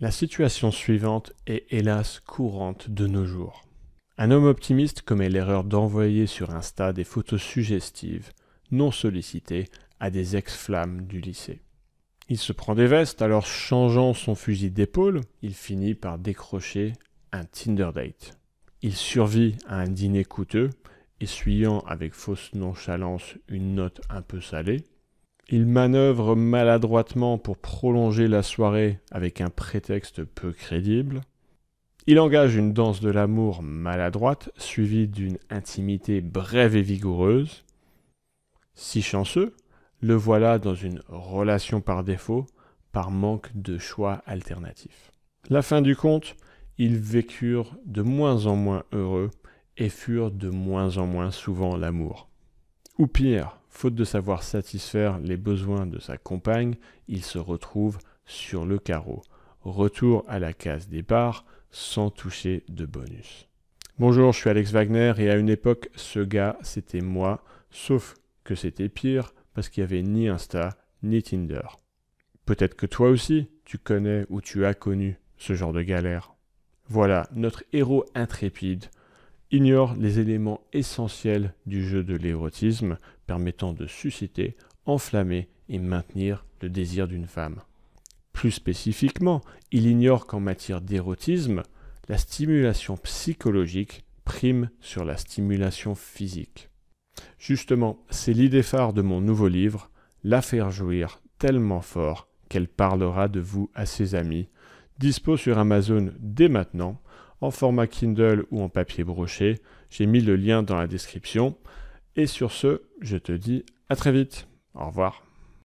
La situation suivante est hélas courante de nos jours. Un homme optimiste commet l'erreur d'envoyer sur Insta des photos suggestives, non sollicitées, à des ex-flammes du lycée. Il se prend des vestes, alors changeant son fusil d'épaule, il finit par décrocher un Tinder date. Il survit à un dîner coûteux, essuyant avec fausse nonchalance une note un peu salée, il manœuvre maladroitement pour prolonger la soirée avec un prétexte peu crédible. Il engage une danse de l'amour maladroite, suivie d'une intimité brève et vigoureuse. Si chanceux, le voilà dans une relation par défaut, par manque de choix alternatifs. La fin du compte, ils vécurent de moins en moins heureux et furent de moins en moins souvent l'amour. Ou pire, Faute de savoir satisfaire les besoins de sa compagne, il se retrouve sur le carreau. Retour à la case départ sans toucher de bonus. Bonjour, je suis Alex Wagner et à une époque, ce gars, c'était moi, sauf que c'était pire parce qu'il n'y avait ni Insta ni Tinder. Peut-être que toi aussi, tu connais ou tu as connu ce genre de galère. Voilà, notre héros intrépide ignore les éléments essentiels du jeu de l'érotisme permettant de susciter, enflammer et maintenir le désir d'une femme. Plus spécifiquement, il ignore qu'en matière d'érotisme, la stimulation psychologique prime sur la stimulation physique. Justement, c'est l'idée phare de mon nouveau livre, La faire jouir tellement fort qu'elle parlera de vous à ses amis, dispo sur Amazon dès maintenant, en format Kindle ou en papier broché, j'ai mis le lien dans la description. Et sur ce, je te dis à très vite. Au revoir.